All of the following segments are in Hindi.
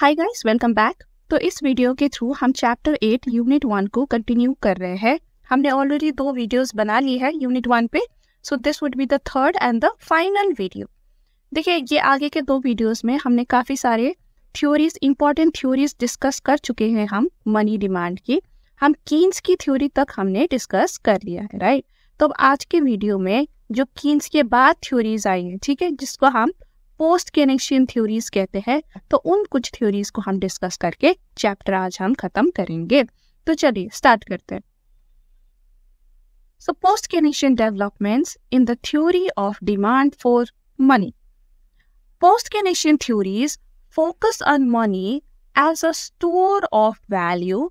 हाय गाइस वेलकम बैक तो इस वीडियो के थ्रू हम चैप्टर एट यूनिट वन को कंटिन्यू कर रहे हैं हमने ऑलरेडी दो वीडियोस बना ली है यूनिट वन पे so this would be the third and the final video देखिए ये आगे के दो वीडियोस में हमने काफ़ी सारे थ्योरीज इंपॉर्टेंट थ्योरीज डिस्कस कर चुके हैं हम मनी डिमांड की हम कीन्स की थ्योरी तक हमने डिस्कस कर लिया है राइट तो अब आज के वीडियो में जो कीन्स के बाद थ्योरीज आई हैं ठीक है जिसको हम पोस्ट केनेशियन थ्योरीज कहते हैं तो उन कुछ थ्योरीज को हम डिस्कस करके चैप्टर आज हम खत्म करेंगे तो चलिए स्टार्ट करते हैं so post Keynesian developments in the theory of demand for money post Keynesian theories focus on money as a store of value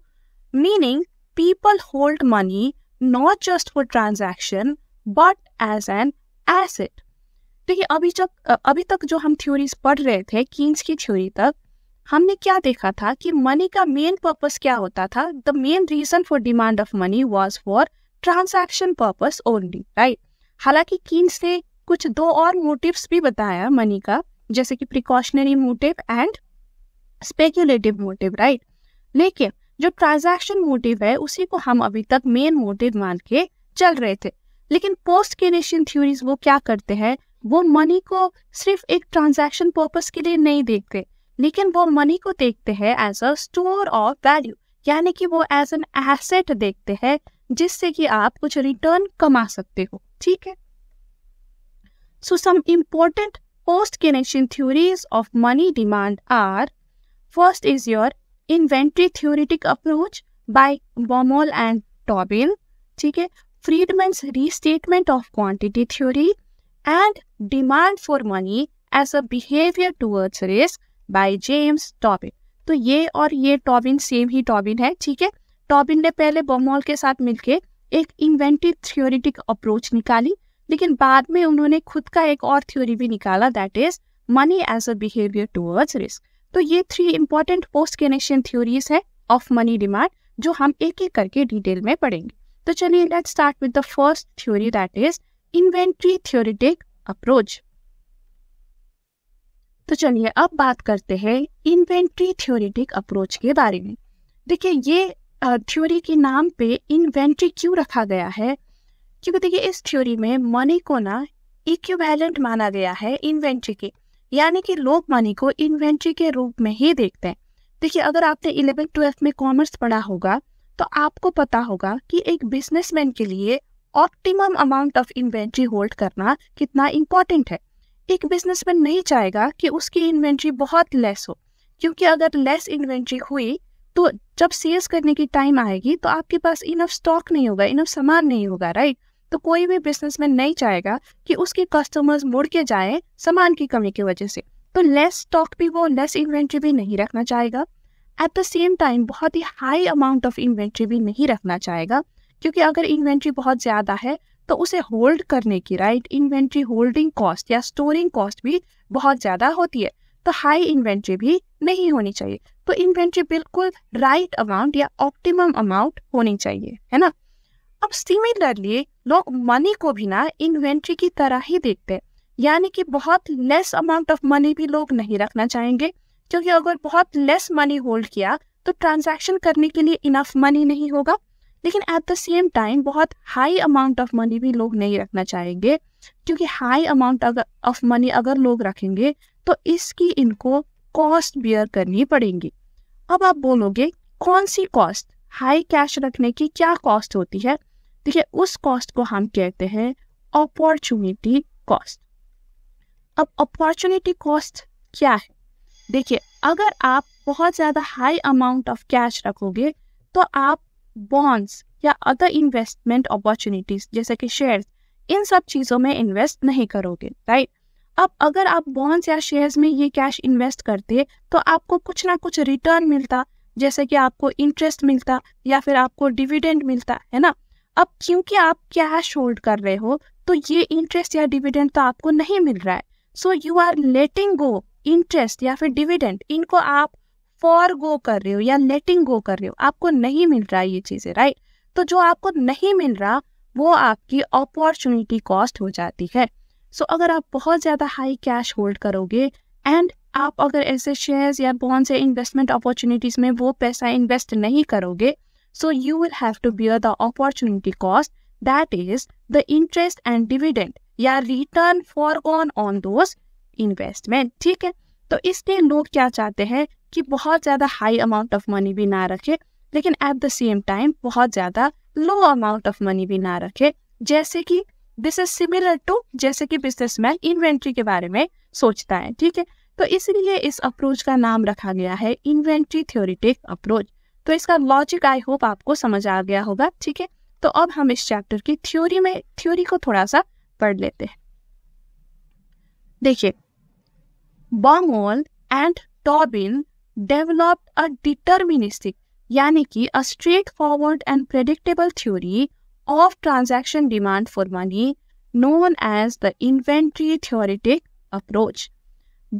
meaning people hold money not just for transaction but as an asset देखिए अभी जब अभी तक जो हम थ्योरीज पढ़ रहे थे किंग्स की थ्योरी तक हमने क्या देखा था कि मनी का मेन पर्पस क्या होता था the main reason for demand of money was for transaction purpose only right हालांकि किंग्स ने कुछ दो और मोटिव्स भी बताया मनी का जैसे कि precautionary motive and speculative motive right लेकिन जो ट्रांजैक्शन मोटिव है उसी को हम अभी तक मेन मोटिव मान के चल रहे थे लेकिन पोस्ट केनेशियन थ्योरीज वो क्या करते हैं वो मनी को सिर्फ एक ट्रांजैक्शन पर्पस के लिए नहीं देखते लेकिन वो मनी को देखते हैं as a store of value यानी कि वो एज एन एसेट देखते हैं जिससे कि आप कुछ रिटर्न कमा सकते हो ठीक है so some important post Keynesian theories of money demand are first is your inventory theoretic approach by Baumol and Tobin ठीक है Friedman's restatement of quantity theory and demand for money as a behaviour towards risk by James Tobin तो ये और ये टॉबिन सेम ही टॉबिन है ठीक है टॉबिन ने पहले बमॉल के साथ मिलकर एक इन्वेंटिव थियोरिटिक अप्रोच निकाली लेकिन बाद में उन्होंने खुद का एक और थ्योरी भी निकाला that is money as a behaviour towards risk तो ये three important post Keynesian theories है ऑफ मनी डिमांड जो हम एक एक करके डिटेल में पढ़ेंगे तो चलिए let start with the first theory that is inventory theoretic approach तो चलिए अब बात करते हैं इन्वेंट्री थ्योरिटिक अप्रोच के बारे में देखिए ये थ्योरी के नाम पे इन्वेंट्री क्यों रखा गया है क्योंकि देखिए इस थ्योरी में मनी को ना इक्विवेलेंट माना गया है इन्वेंट्री के यानी कि लोग मनी को इन्वेंट्री के रूप में ही देखते हैं देखिए अगर आपने इलेवेंथ ट्वेल्थ में कॉमर्स पढ़ा होगा तो आपको पता होगा कि एक बिजनेसमैन के लिए optimum amount of inventory hold करना कितना इम्पोर्टेंट है एक बिजनेसमैन नहीं चाहेगा कि उसकी इन्वेंट्री बहुत लेस हो क्योंकि अगर लेस इन्वेंट्री हुई तो जब सेल्स करने की टाइम आएगी तो आपके पास इनफ स्टॉक नहीं होगा इनफ सामान नहीं होगा राइट तो कोई भी बिजनेसमैन नहीं चाहेगा कि उसके कस्टमर्स मुड़ के जाए सामान की कमी की वजह से तो लेस स्टॉक भी वो लेस इन्वेंट्री भी नहीं रखना चाहेगा एट द सेम टाइम बहुत ही हाई अमाउंट ऑफ इन्वेंट्री भी नहीं रखना चाहेगा क्योंकि अगर इन्वेंट्री बहुत ज़्यादा है तो उसे होल्ड करने की राइट इन्वेंट्री होल्डिंग कॉस्ट या स्टोरिंग कॉस्ट भी बहुत ज़्यादा होती है तो हाई इन्वेंट्री भी नहीं होनी चाहिए तो इन्वेंट्री बिल्कुल राइट अमाउंट या ऑप्टिमम अमाउंट होनी चाहिए है ना अब सिमिलरली लोग मनी को भी ना इन्वेंट्री की तरह ही देखते हैं यानी कि बहुत लेस अमाउंट ऑफ मनी भी लोग नहीं रखना चाहेंगे क्योंकि अगर बहुत लेस मनी होल्ड किया तो ट्रांजैक्शन करने के लिए इनफ मनी नहीं होगा लेकिन एट द सेम टाइम बहुत हाई अमाउंट ऑफ मनी भी लोग नहीं रखना चाहेंगे क्योंकि हाई अमाउंट ऑफ मनी अगर लोग रखेंगे तो इसकी इनको कॉस्ट बियर करनी पड़ेगी अब आप बोलोगे कौन सी कॉस्ट हाई कैश रखने की क्या कॉस्ट होती है देखिए उस कॉस्ट को हम कहते हैं अपॉर्चुनिटी कॉस्ट अब अपॉर्चुनिटी कॉस्ट क्या है देखिए अगर आप बहुत ज़्यादा हाई अमाउंट ऑफ कैश रखोगे तो आप बॉन्ड्स या अदर इन्वेस्टमेंट अपॉर्चुनिटीज जैसे कि शेयर इन सब चीज़ों में इन्वेस्ट नहीं करोगे राइट अब अगर आप बॉन्ड्स या शेयर्स में ये कैश इन्वेस्ट करते तो आपको कुछ ना कुछ रिटर्न मिलता जैसे कि आपको इंटरेस्ट मिलता या फिर आपको डिविडेंड मिलता है ना अब क्योंकि आप कैश होल्ड कर रहे हो तो ये इंटरेस्ट या डिविडेंड तो आपको नहीं मिल रहा है so you are letting go interest या फिर डिविडेंड इनको आप फॉर गो कर रहे हो या लेटिंग गो कर रहे हो आपको नहीं मिल रहा ये चीजें राइट तो जो आपको नहीं मिल रहा वो आपकी अपॉर्चुनिटी कॉस्ट हो जाती है सो so, अगर आप बहुत ज्यादा हाई कैश होल्ड करोगे एंड आप अगर ऐसे शेयर्स या बॉन्ड्स से इन्वेस्टमेंट अपॉर्चुनिटीज में वो पैसा इन्वेस्ट नहीं करोगे so you will have to bear the opportunity cost that is the interest and dividend या return for on on those investment ठीक है तो इसलिए लोग क्या चाहते हैं कि बहुत ज़्यादा हाई अमाउंट ऑफ मनी भी ना रखे लेकिन एट द सेम टाइम बहुत ज़्यादा लो अमाउंट ऑफ मनी भी ना रखे जैसे कि दिस इज सिमिलर टू जैसे कि बिजनेसमैन इन्वेंट्री के बारे में सोचता है ठीक है तो इसलिए इस अप्रोच का नाम रखा गया है इन्वेंट्री थ्योरिटिक अप्रोच तो इसका लॉजिक आई होप आपको समझ आ गया होगा ठीक है तो अब हम इस चैप्टर की थ्योरी में थ्योरी को थोड़ा सा पढ़ लेते हैं देखिए Baumol and Tobin developed a deterministic यानी कि a straightforward and predictable theory of transaction demand for money known as the inventory theoretic approach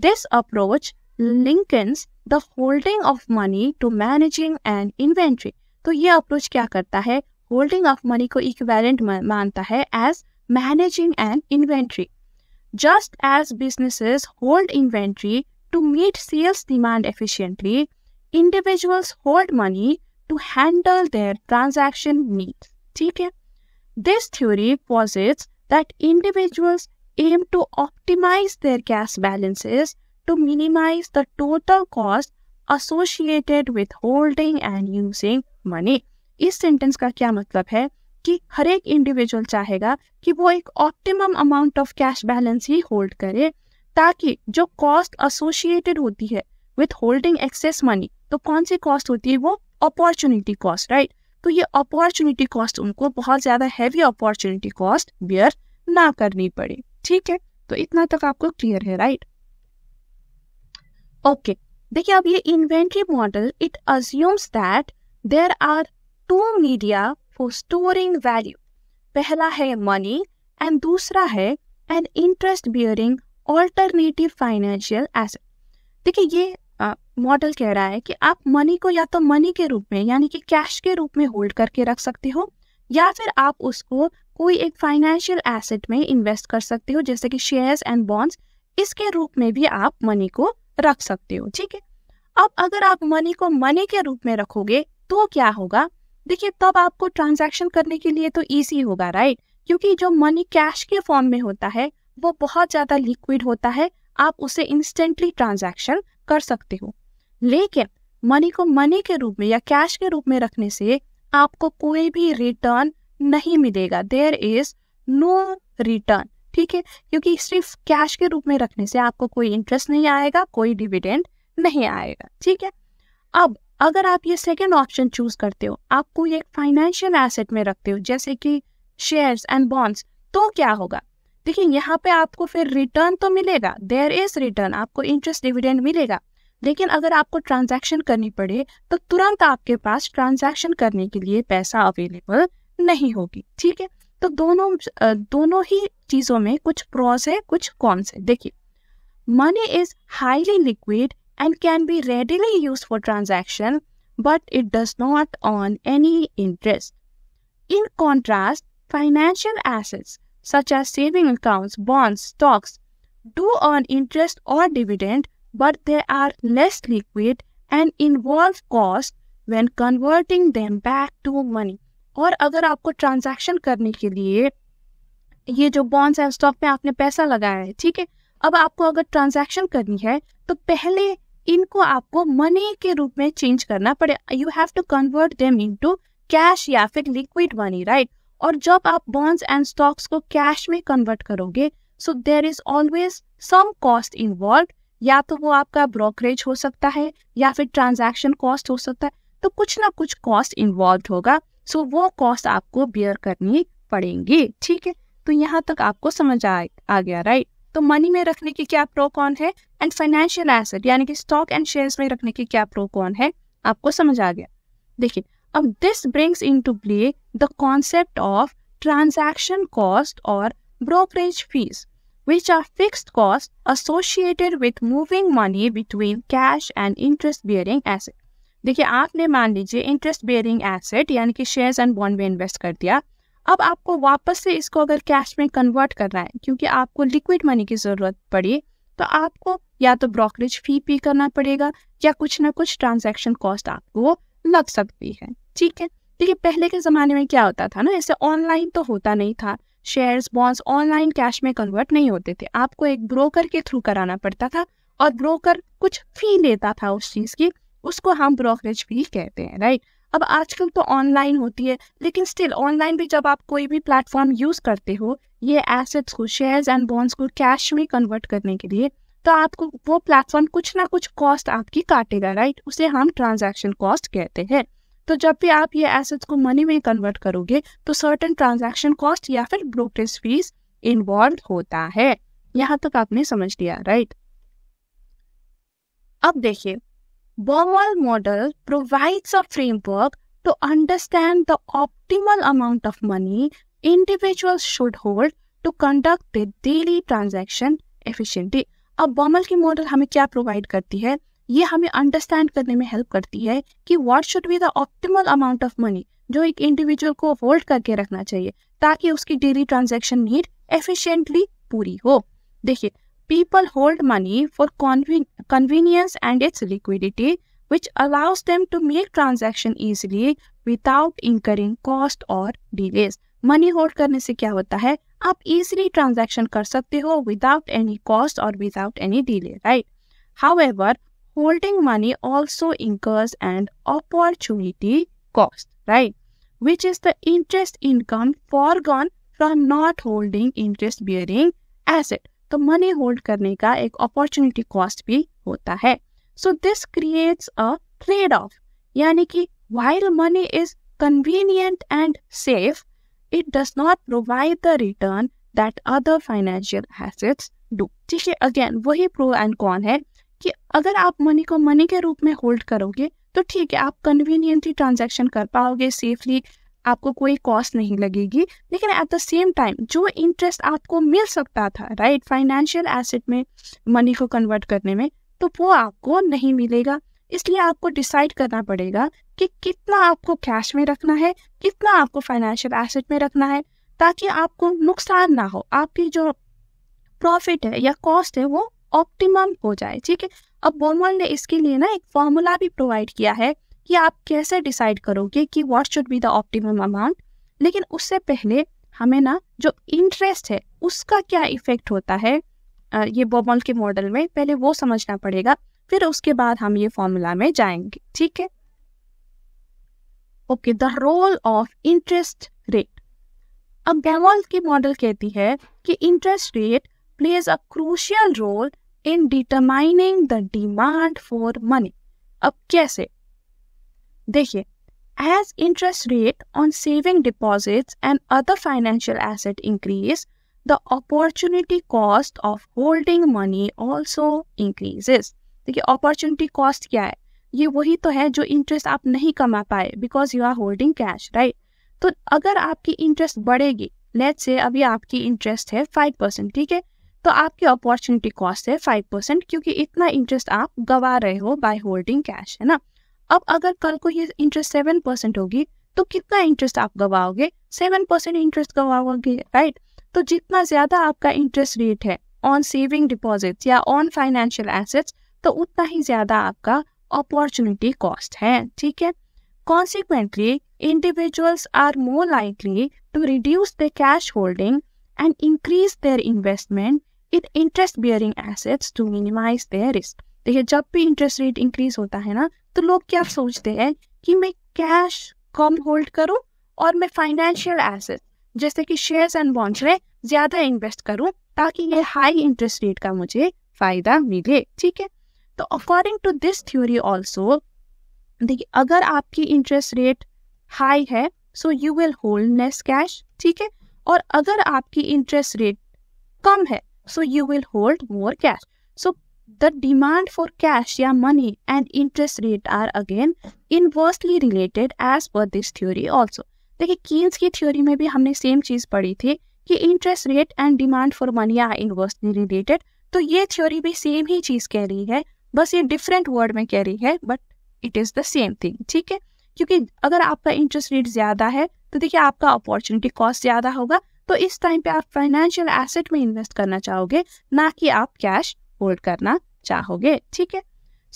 this approach links the holding of money to managing and inventory तो ये अप्रोच क्या करता है होल्डिंग ऑफ मनी को एक वैलेंट मानता है as managing and inventory just as businesses hold inventory To meet sales demand efficiently, individuals hold money to handle their transaction needs. This theory posits that individuals aim to optimize their cash balances to minimize the total cost associated with holding and using money. इस सेंटेंस का क्या मतलब है कि हर एक इंडिविजुअल चाहेगा कि वो एक optimum amount of cash balance ही होल्ड करे ताकि जो कॉस्ट एसोसिएटेड होती है विथ होल्डिंग एक्सेस मनी तो कौन सी कॉस्ट होती है वो अपॉर्चुनिटी कॉस्ट राइट तो ये अपॉर्चुनिटी कॉस्ट उनको बहुत ज्यादा हैवी अपॉर्चुनिटी कॉस्ट बियर ना करनी पड़े ठीक है तो इतना तक आपको क्लियर है राइट ओके देखिए अब ये inventory model it assumes that there are two media for storing value पहला है मनी एंड दूसरा है an interest bearing alternative financial asset देखिए ये मॉडल कह रहा है कि आप मनी को या तो मनी के रूप में यानी कि कैश के रूप में होल्ड करके रख सकते हो या फिर आप उसको कोई एक फाइनेंशियल एसेट में इन्वेस्ट कर सकते हो जैसे कि शेयर्स एंड बॉन्ड्स इसके रूप में भी आप मनी को रख सकते हो ठीक है अब अगर आप मनी को मनी के रूप में रखोगे तो क्या होगा देखिए तब आपको ट्रांजैक्शन करने के लिए तो ईजी होगा राइट क्योंकि जो मनी कैश के फॉर्म में होता है वो बहुत ज़्यादा लिक्विड होता है आप उसे इंस्टेंटली ट्रांजैक्शन कर सकते हो लेकिन मनी को मनी के रूप में या कैश के रूप में रखने से आपको कोई भी रिटर्न नहीं मिलेगा देयर इज नो रिटर्न ठीक है क्योंकि सिर्फ कैश के रूप में रखने से आपको कोई इंटरेस्ट नहीं आएगा कोई डिविडेंड नहीं आएगा ठीक है अब अगर आप ये सेकेंड ऑप्शन चूज करते हो आपको एक फाइनेंशियल एसेट में रखते हो जैसे कि शेयर्स एंड बॉन्ड्स तो क्या होगा देखिए यहाँ पे आपको फिर रिटर्न तो मिलेगा देयर इज रिटर्न आपको इंटरेस्ट डिविडेंड मिलेगा लेकिन अगर आपको ट्रांजैक्शन करनी पड़े तो तुरंत आपके पास ट्रांजैक्शन करने के लिए पैसा अवेलेबल नहीं होगी ठीक है तो दोनों दोनों ही चीज़ों में कुछ प्रॉस है कुछ कॉन्स है देखिए money is highly liquid and can be readily use for transaction but it does not earn any interest in contrast financial assets such as saving accounts, bonds, stocks, do earn interest or dividend, but they are less liquid and involve cost when converting them back to money. और अगर आपको ट्रांजैक्शन करने के लिए ये जो बॉन्ड्स एंड स्टॉक में आपने पैसा लगाया है ठीक है अब आपको अगर ट्रांजैक्शन करनी है तो पहले इनको आपको मनी के रूप में चेंज करना पड़े you have to convert them into cash या फिर लिक्विड मनी राइट और जब आप बॉन्ड्स एंड स्टॉक्स को कैश में कन्वर्ट करोगे so there is always some cost involve या तो वो आपका ब्रोकरेज हो सकता है या फिर ट्रांजैक्शन कॉस्ट हो सकता है तो कुछ ना कुछ कॉस्ट इन्वॉल्व होगा सो वो कॉस्ट आपको बियर करनी पड़ेंगी ठीक है तो यहाँ तक आपको समझ आ, आ गया राइट तो मनी में रखने की क्या प्रो कौन है एंड फाइनेंशियल एसेट यानी कि स्टॉक एंड शेयर्स में रखने की क्या प्रो कौन है आपको समझ आ गया देखिए अब this brings into play the concept of transaction cost और brokerage fees which are fixed cost associated with moving money between cash and interest bearing asset देखिए आपने मान लीजिए इंटरेस्ट बियरिंग एसेट यानी कि शेयर्स एंड बॉन्ड में इन्वेस्ट कर दिया अब आपको वापस से इसको अगर कैश में कन्वर्ट करना है क्योंकि आपको लिक्विड मनी की ज़रूरत पड़ी तो आपको या तो ब्रोकरेज फी पे करना पड़ेगा या कुछ ना कुछ ट्रांजैक्शन कॉस्ट आपको लग सकती है ठीक है देखिए पहले के ज़माने में क्या होता था ना ऐसे ऑनलाइन तो होता नहीं था शेयर्स बॉन्ड्स ऑनलाइन कैश में कन्वर्ट नहीं होते थे आपको एक ब्रोकर के थ्रू कराना पड़ता था और ब्रोकर कुछ फी लेता था उस चीज़ की उसको हम ब्रोकरेज फी कहते हैं राइट अब आजकल तो ऑनलाइन होती है लेकिन स्टिल ऑनलाइन भी जब आप कोई भी प्लेटफॉर्म यूज़ करते हो ये एसेट्स को शेयर्स एंड बॉन्ड्स को कैश में कन्वर्ट करने के लिए तो आपको वो प्लेटफॉर्म कुछ ना कुछ कॉस्ट आपकी काटेगा राइट उसे हम ट्रांजैक्शन कॉस्ट कहते हैं तो जब भी आप ये एसेट्स को मनी में कन्वर्ट करोगे तो सर्टन ट्रांजेक्शन कॉस्ट या फिर ब्रोकरेज फीस इन्वॉल्व होता है यहां तक आपने समझ लिया राइट अब देखिए Baumol model provides a framework to understand the optimal amount of money individual should hold to conduct the daily transaction efficiently अब बॉमल की मॉडल हमें क्या प्रोवाइड करती है ये हमें अंडरस्टैंड करने में हेल्प करती है कि what should be the optimal amount of money जो एक इंडिविजुअल को होल्ड करके रखना चाहिए ताकि उसकी डेली ट्रांजेक्शन नीड एफिशिएंटली पूरी हो देखिए people hold money for convenience and its liquidity which allows them to make transaction easily without incurring cost और डिलेज मनी होल्ड करने से क्या होता है आप इजिली ट्रांजेक्शन कर सकते हो विदाउट एनी कॉस्ट और without any delay right however holding money also incurs an opportunity cost, right? Which is the interest income foregone from not holding interest bearing asset. The money hold करने का एक opportunity cost भी होता है So this creates a trade-off. यानी कि while money is convenient and safe, it does not provide the return that other financial assets do. ठीक है again वही प्रो एंड है कि अगर आप मनी को मनी के रूप में होल्ड करोगे तो ठीक है आप कन्वीनियंटली ट्रांजेक्शन कर पाओगे सेफली आपको कोई कॉस्ट नहीं लगेगी लेकिन एट द सेम टाइम जो इंटरेस्ट आपको मिल सकता था राइट फाइनेंशियल एसेट में मनी को कन्वर्ट करने में तो वो आपको नहीं मिलेगा इसलिए आपको डिसाइड करना पड़ेगा कि कितना आपको कैश में रखना है कितना आपको फाइनेंशियल एसेट में रखना है ताकि आपको नुकसान ना हो आपकी जो प्रॉफिट है या कॉस्ट है वो ऑप्टिमम हो जाए ठीक है अब बोनमोल ने इसके लिए ना एक फॉर्मूला भी प्रोवाइड किया है कि आप कैसे डिसाइड करोगे कि what should be the optimum amount लेकिन उससे पहले हमें ना जो इंटरेस्ट है उसका क्या इफेक्ट होता है ये बोमल के मॉडल में पहले वो समझना पड़ेगा फिर उसके बाद हम ये फॉर्मूला में जाएंगे ठीक है okay the role of interest rate अब गैमोल की मॉडल कहती है कि interest rate plays a crucial role in determining the demand for money अब कैसे देखिए as interest rate on saving deposits and other financial asset increase the opportunity cost of holding money also increases देखिए अपॉर्चुनिटी कॉस्ट क्या है ये वही तो है जो इंटरेस्ट आप नहीं कमा पाए because you are holding cash right तो अगर आपकी इंटरेस्ट बढ़ेगी लेट से अभी आपकी इंटरेस्ट है फाइव परसेंट ठीक है तो आपकी अपॉर्चुनिटी कॉस्ट है फाइव परसेंट क्योंकि इतना इंटरेस्ट आप गवा रहे हो बाय होल्डिंग कैश है ना अब अगर कल को ये इंटरेस्ट सेवन परसेंट होगी तो कितना इंटरेस्ट आप गवाओगे सेवन परसेंट इंटरेस्ट गवाओगे राइट तो जितना ज्यादा आपका इंटरेस्ट रेट है ऑन सेविंग डिपॉजिट या ऑन फाइनेंशियल एसेट्स तो उतना ही ज्यादा आपका अपॉर्चुनिटी कॉस्ट है ठीक है consequently individuals are more likely to reduce the cash holding and increase their investment in interest bearing assets to minimize their risk देखिए जब भी इंटरेस्ट रेट इंक्रीज होता है ना तो लोग क्या सोचते हैं कि मैं कैश कम होल्ड करूं और मैं फाइनेंशियल एसेट जैसे कि शेयर्स एंड बॉन्ड्स में ज्यादा इन्वेस्ट करूं ताकि ये हाई इंटरेस्ट रेट का मुझे फायदा मिले ठीक है तो according to this theory also देखिए अगर आपकी इंटरेस्ट रेट हाई है so you will hold less cash ठीक है और अगर आपकी इंटरेस्ट रेट कम है so you will hold more cash so the demand for cash या money and interest rate are again inversely related as per this theory also देखिए कीन्स की थ्योरी में भी हमने सेम चीज पढ़ी थी कि interest rate and demand for money are inversely related तो ये थ्योरी भी सेम ही चीज कह रही है बस ये डिफरेंट वर्ड में कह रही है but it is the same thing ठीक है क्योंकि अगर आपका इंटरेस्ट रेट ज्यादा है तो देखिए आपका अपॉर्चुनिटी कॉस्ट ज़्यादा होगा तो इस टाइम पे आप फाइनेंशियल एसेट में इन्वेस्ट करना चाहोगे ना कि आप कैश होल्ड करना चाहोगे ठीक है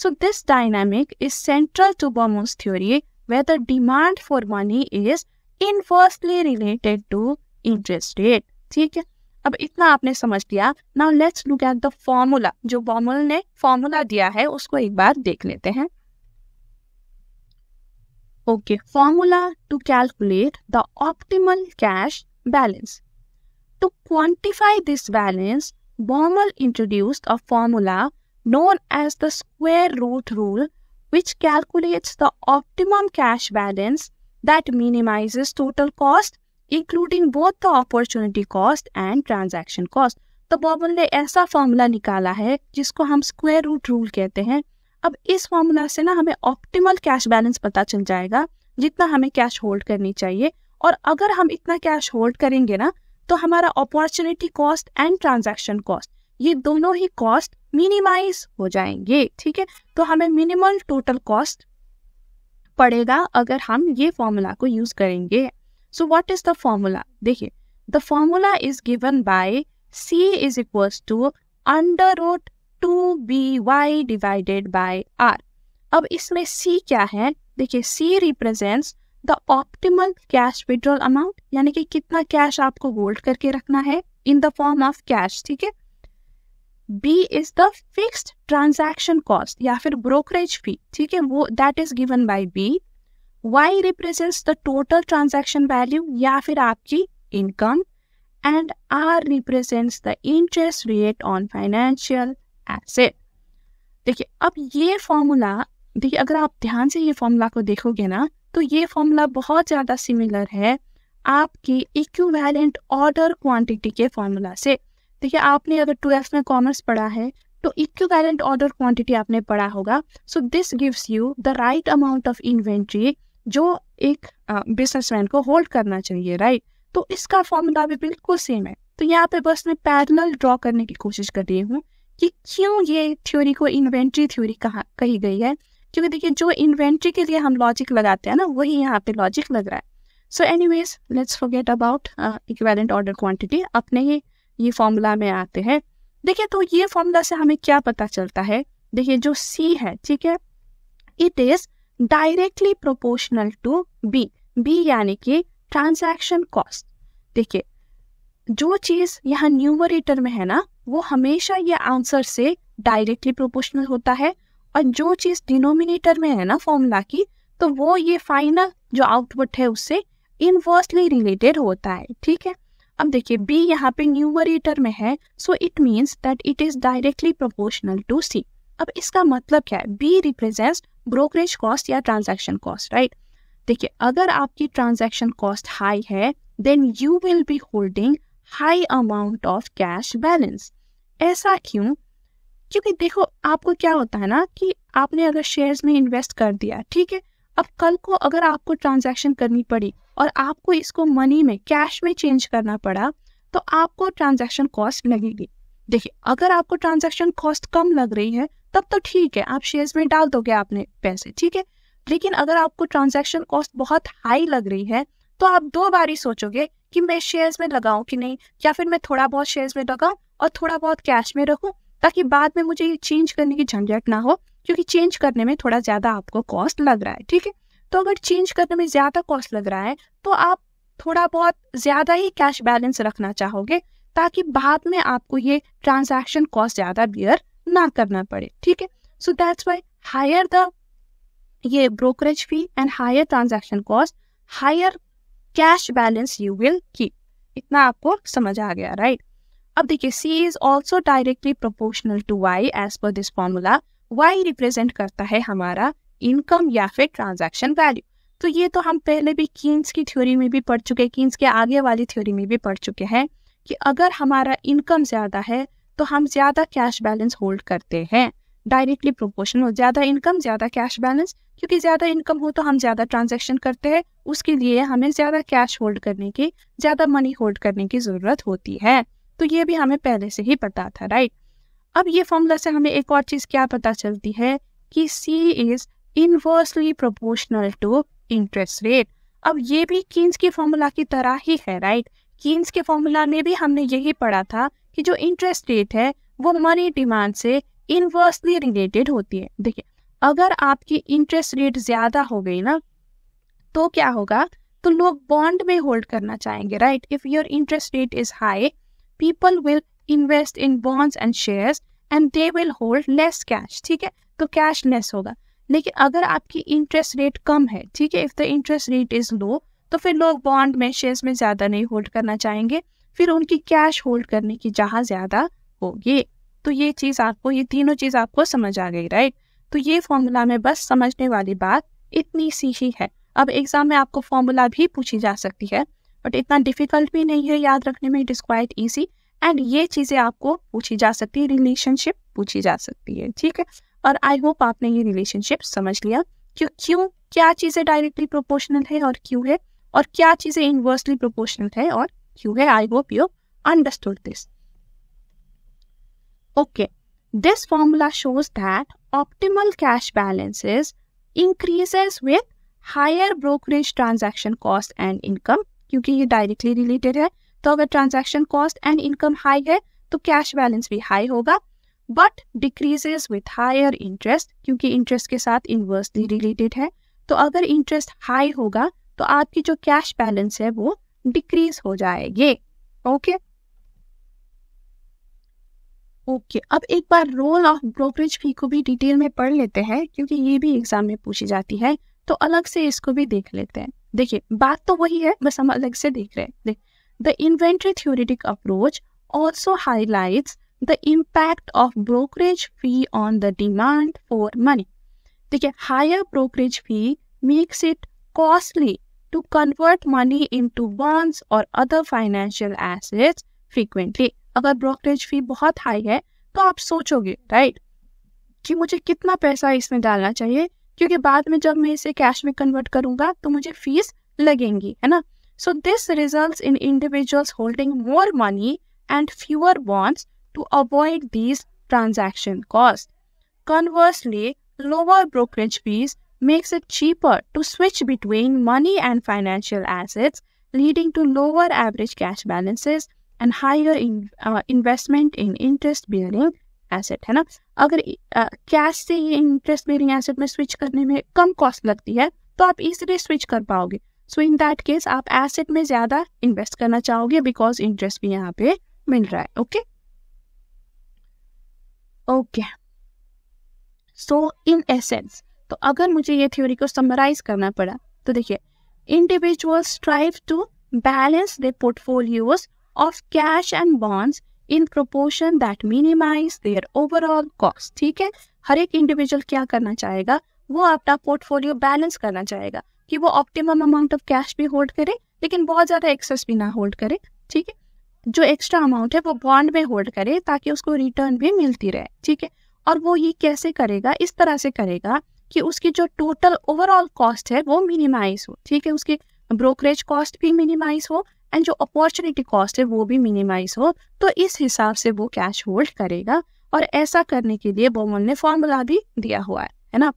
so this dynamic is central to Baumol's theory whether demand for money is inversely related to interest rate ठीक है अब इतना आपने समझ लिया now let's look at the formula जो बॉमल ने फॉर्मूला दिया है उसको एक बार देख लेते हैं okay formula to calculate the optimal cash balance to quantify this balance Baumol introduce a formula known as the square root rule which calculate the optimum cash balance that minimize total cost including both the opportunity cost and transaction cost तो बॉबल ने ऐसा फॉर्मूला निकाला है जिसको हम स्क्वेयर रूट रूल कहते हैं अब इस फॉर्मूला से ना हमें ऑप्टिमल कैश बैलेंस पता चल जाएगा जितना हमें कैश होल्ड करनी चाहिए और अगर हम इतना कैश होल्ड करेंगे ना तो हमारा opportunity cost and transaction cost ये दोनों ही कॉस्ट मिनिमाइज हो जाएंगे ठीक है तो हमें मिनिमल टोटल कॉस्ट पड़ेगा अगर हम ये फॉर्मूला को यूज करेंगे so what is the formula देखिए the formula is given by C is equals to under root two B Y divided by R अब इसमें सी क्या है देखिए C represents the optimal cash withdrawal amount यानी कि कितना कैश आपको होल्ड करके रखना है in the form of cash ठीक है B is the fixed transaction cost या फिर ब्रोकरेज फी ठीक है वो that is given by B Y represents the total transaction value या फिर आपकी income and R represents the interest rate on financial assets देखिए अब ये फॉर्मूला देखिए अगर आप ध्यान से ये फॉर्मूला को देखोगे ना तो ये फॉर्मूला बहुत ज़्यादा सिमिलर है आपकी इक्विवेलेंट ऑर्डर क्वांटिटी के फॉर्मूला से देखिए आपने अगर ट्वेल्थ में कॉमर्स पढ़ा है तो इक्विवेलेंट ऑर्डर क्वांटिटी आपने पढ़ा होगा so this gives you the right amount of inventory जो एक बिजनेसमैन को होल्ड करना चाहिए राइट right? तो इसका फॉर्मूला भी बिल्कुल सेम है तो यहाँ पे बस मैं पैरल ड्रॉ करने की कोशिश कर रही हूँ कि क्यों ये थ्योरी को इन्वेंट्री थ्योरी कहा कही गई है क्योंकि देखिए जो इन्वेंट्री के लिए हम लॉजिक लगाते हैं ना वही यहाँ पे लॉजिक लग रहा है so anyways let's get about equivalent order quantity अपने ही ये फॉर्मूला में आते हैं देखिए तो ये फॉर्मूला से हमें क्या पता चलता है देखिए जो सी है ठीक है it is directly proportional to B B यानी कि ट्रांजैक्शन कॉस्ट देखिए जो चीज यहाँ न्यूमरेटर में है ना वो हमेशा ये आंसर से डायरेक्टली प्रोपोर्शनल होता है और जो चीज डिनोमिनेटर में है ना फॉर्मूला की तो वो ये फाइनल जो आउटपुट है उससे इनवर्सली रिलेटेड होता है ठीक है अब देखिए बी यहाँ पे न्यूमरेटर में है so it means that it is directly proportional to C अब इसका मतलब क्या है बी रिप्रेजेंट ब्रोकरेज कॉस्ट या ट्रांजेक्शन कॉस्ट राइट देखिए अगर आपकी ट्रांजेक्शन कॉस्ट हाई है then you will be holding high amount of cash balance ऐसा क्यों क्योंकि देखो आपको क्या होता है ना कि आपने अगर शेयर्स में इन्वेस्ट कर दिया ठीक है अब कल को अगर आपको ट्रांजैक्शन करनी पड़ी और आपको इसको मनी में कैश में चेंज करना पड़ा तो आपको ट्रांजैक्शन कॉस्ट लगेगी देखिए अगर आपको ट्रांजैक्शन कॉस्ट कम लग रही है तब तो ठीक है आप शेयर्स में डाल दोगे आपने पैसे ठीक है लेकिन अगर आपको ट्रांजैक्शन कॉस्ट बहुत हाई लग रही है तो आप दो बार ही सोचोगे कि मैं शेयर्स में लगाऊं कि नहीं या फिर मैं थोड़ा बहुत शेयर्स में लगाऊं और थोड़ा बहुत कैश में रखूं ताकि बाद में मुझे ये चेंज करने की झंझट ना हो क्योंकि चेंज करने में थोड़ा ज़्यादा आपको कॉस्ट लग रहा है ठीक है तो अगर चेंज करने में ज़्यादा कॉस्ट लग रहा है तो आप थोड़ा बहुत ज़्यादा ही कैश बैलेंस रखना चाहोगे ताकि बाद में आपको ये ट्रांजैक्शन कॉस्ट ज़्यादा बियर ना करना पड़े ठीक है so that's why higher the ये brokerage fee and higher transaction cost higher cash balance you will keep इतना आपको समझ आ गया राइट right? अब देखिए C is also directly proportional to Y as per this formula Y represent करता है हमारा इनकम या फिर ट्रांजेक्शन वैल्यू तो ये तो हम पहले भी कीन्स की थ्योरी में भी पढ़ चुके कीन्स के आगे वाली थ्योरी में भी पढ़ चुके हैं कि अगर हमारा इनकम ज्यादा है तो हम ज्यादा कैश बैलेंस होल्ड करते हैं डायरेक्टली प्रोपोर्शन हो ज्यादा इनकम ज्यादा कैश बैलेंस क्योंकि ज्यादा इनकम हो तो हम ज्यादा ट्रांजेक्शन करते हैं उसके लिए हमें ज्यादा कैश होल्ड करने की ज्यादा मनी होल्ड करने की जरूरत होती है तो ये भी हमें पहले से ही पता था राइट अब ये फॉर्मूला से हमें एक और चीज क्या पता चलती है कि C is inversely proportional to interest rate अब ये भी कीन्स की फॉर्मूला की तरह ही है राइट कीन्स के फॉर्मूला में भी हमने यही पढ़ा था कि जो इंटरेस्ट रेट है वो मनी डिमांड से इनवर्सली रिलेटेड होती है देखिए अगर आपकी इंटरेस्ट रेट ज्यादा हो गई ना तो क्या होगा तो लोग बॉन्ड में होल्ड करना चाहेंगे right if your interest rate is high people will invest in bonds and shares and they will hold less cash ठीक है तो कैश लेस होगा लेकिन अगर आपकी इंटरेस्ट रेट कम है ठीक है if the interest rate is low तो फिर लोग बॉन्ड में शेयर्स में ज्यादा नहीं होल्ड करना चाहेंगे फिर उनकी कैश होल्ड करने की जहां ज्यादा होगी तो ये चीज आपको ये तीनों चीज आपको समझ आ गई राइट तो ये फॉर्मूला में बस समझने वाली बात इतनी सी ही है अब एग्जाम में आपको फॉर्मूला भी पूछी जा सकती है बट इतना डिफिकल्ट भी नहीं है याद रखने में it is quite easy and ये चीजें आपको पूछी जा सकती है रिलेशनशिप पूछी जा सकती है ठीक है और आई होप आपने ये रिलेशनशिप समझ लिया क्यों क्यों क्या चीजें डायरेक्टली प्रोपोर्शनल है और क्यों है और क्या चीजें इनवर्सली प्रोपोर्शनल है और क्यों है I hope you understood this Okay, this formula shows that optimal cash balances increases with higher brokerage transaction cost and income क्योंकि ये डायरेक्टली रिलेटेड है तो अगर transaction cost and income high है तो कैश बैलेंस भी हाई होगा but decreases with higher interest क्योंकि इंटरेस्ट के साथ इन्वर्सली रिलेटेड है तो अगर इंटरेस्ट हाई होगा तो आपकी जो कैश बैलेंस है वो डिक्रीज हो जाएगी ओके okay? Okay okay. अब एक बार रोल ऑफ ब्रोकरेज फी को भी डिटेल में पढ़ लेते हैं क्योंकि ये भी एग्जाम में पूछी जाती है तो अलग से इसको भी देख लेते हैं देखिए बात तो वही है बस हम अलग से देख रहे हैं देख the inventory theoretic approach also highlight the impact of brokerage fee on the demand for money देखिए higher brokerage fee makes it costly to convert money into bonds और अदर फाइनेंशियल एसेट्स फ्रीक्वेंटली अगर ब्रोकरेज फी बहुत हाई है तो आप सोचोगे राइट कि मुझे कितना पैसा इसमें डालना चाहिए क्योंकि बाद में जब मैं इसे कैश में कन्वर्ट करूंगा तो मुझे फीस लगेंगी है ना so this result in individuals holding more money and fewer bonds to avoid these transaction cost conversely lower brokerage fees makes it cheaper to switch between money and financial assets leading to lower average cash balances and higher investment in interest bearing asset है ना अगर कैश uh, से ये इंटरेस्ट बियरिंग एसेट में स्विच करने में कम कॉस्ट लगती है तो आप इजिली स्विच कर पाओगे सो इन दैट केस आप एसेट में ज्यादा इन्वेस्ट करना चाहोगे बिकॉज इंटरेस्ट भी यहाँ पे मिल रहा है okay okay so in essence तो अगर मुझे ये थ्योरी को समराइज करना पड़ा तो देखिए individual strive to balance the portfolios of cash and bonds in proportion that minimize their overall cost ठीक है हर एक इंडिविजुअल क्या करना चाहेगा वो अपना पोर्टफोलियो बैलेंस करना चाहेगा कि वो ऑप्टिमम अमाउंट ऑफ कैश भी होल्ड करे लेकिन बहुत ज्यादा एक्सेस भी ना होल्ड करे ठीक है जो एक्स्ट्रा अमाउंट है वो बॉन्ड में होल्ड करे ताकि उसको रिटर्न भी मिलती रहे ठीक है और वो ये कैसे करेगा इस तरह से करेगा कि उसकी जो टोटल ओवरऑल कॉस्ट है वो मिनिमाइज हो ठीक है उसकी ब्रोकरेज कॉस्ट भी मिनिमाइज हो एंड जो अपॉर्चुनिटी कॉस्ट है वो भी मिनिमाइज हो तो इस हिसाब से वो कैश होल्ड करेगा और ऐसा करने के लिए बोमल ने फॉर्मूला भी दिया हुआ है है ना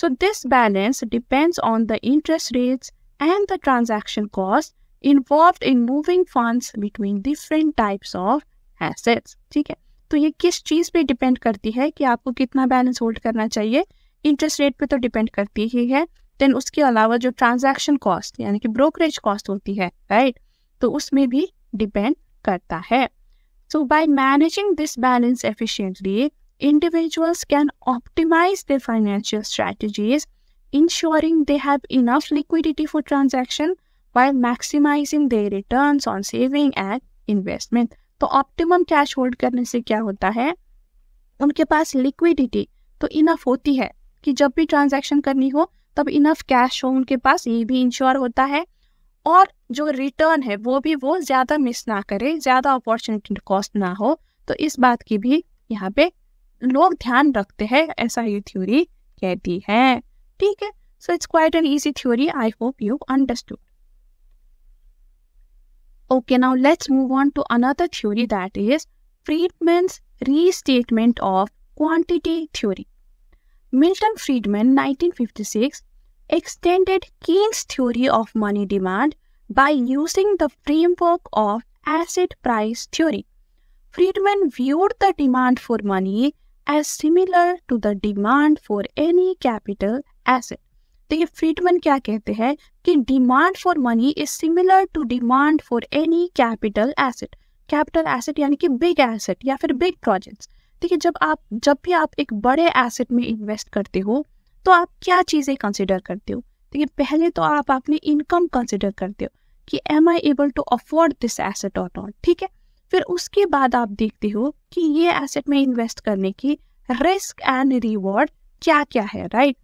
so this balance depends on the interest rates and the transaction cost involve in moving funds between different types of assets ठीक है तो ये किस चीज पे डिपेंड करती है कि आपको कितना बैलेंस होल्ड करना चाहिए इंटरेस्ट रेट पे तो डिपेंड करती ही है देन उसके अलावा जो ट्रांजैक्शन कॉस्ट यानी कि ब्रोकरेज कॉस्ट होती है राइट तो उसमें भी डिपेंड करता है so by managing this balance efficiently individuals can optimize the financial strategies ensuring they have enough liquidity for transaction while maximizing the return on saving and investment तो ऑप्टिमम कैश होल्ड करने से क्या होता है उनके पास लिक्विडिटी तो इनफ होती है कि जब भी ट्रांजेक्शन करनी हो तब इनफ कैश हो उनके पास ये भी इंश्योर होता है और जो रिटर्न है वो भी वो ज़्यादा मिस ना करे ज़्यादा अपॉर्चुनिटी कॉस्ट ना हो तो इस बात की भी यहाँ पे लोग ध्यान रखते हैं ऐसा ये थ्योरी कहती है ठीक है so it's quite an easy theory I hope you understood okay now let's move on to another theory that is Friedman's restatement of quantity theory Milton Friedman 1956, extended Keynes' theory of money demand by using the framework of asset price theory. Friedman viewed the demand for money as similar to the demand for any capital asset. देखिए फ्रीडमन क्या कहते हैं कि demand for money is similar to demand for any capital asset capital asset यानी कि बिग एसेट या फिर बिग प्रोजेक्ट्स देखिए जब आप जब भी आप एक बड़े एसेट में इन्वेस्ट करते हो तो आप क्या चीज़ें कंसिडर करते हो देखिए पहले तो आप अपनी इनकम कंसिडर करते हो कि am I able to afford this asset और नॉट ठीक है फिर उसके बाद आप देखते हो कि ये एसेट में इन्वेस्ट करने की रिस्क एंड रिवॉर्ड क्या क्या है राइट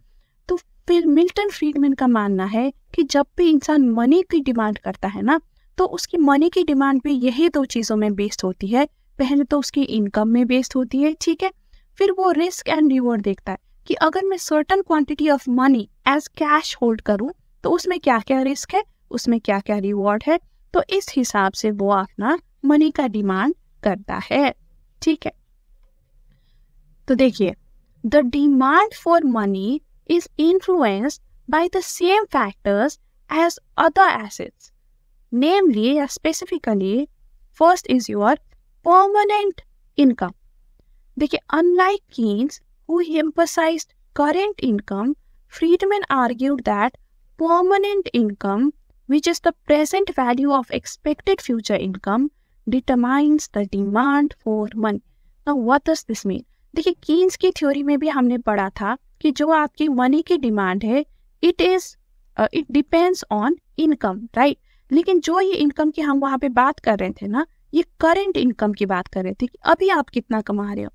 तो फिर मिल्टन फ्रीडमैन का मानना है कि जब भी इंसान मनी की डिमांड करता है ना तो उसकी मनी की डिमांड भी यही दो चीज़ों में बेस्ड होती है पहले तो उसकी इनकम में बेस्ड होती है ठीक है फिर वो रिस्क एंड रिवॉर्ड देखता है कि अगर मैं certain quantity of money as cash hold करूं तो उसमें क्या क्या रिस्क है उसमें क्या क्या रिवॉर्ड है तो इस हिसाब से वो अपना मनी का डिमांड करता है ठीक है तो देखिए the demand for money is by the same factors as other assets namely या specifically first is your permanent income देखिए unlike Keynes who emphasized current income, Friedman argued that permanent income, which is the present value of expected future income, determines the demand for money. Now, what does this mean? देखिए कीन्स की थ्योरी में भी हमने पढ़ा था कि जो आपकी मनी की डिमांड है it is it depends on income right लेकिन जो ये इनकम की हम वहां पे बात कर रहे थे ना ये करंट इनकम की बात कर रहे थे कि अभी आप कितना कमा रहे हो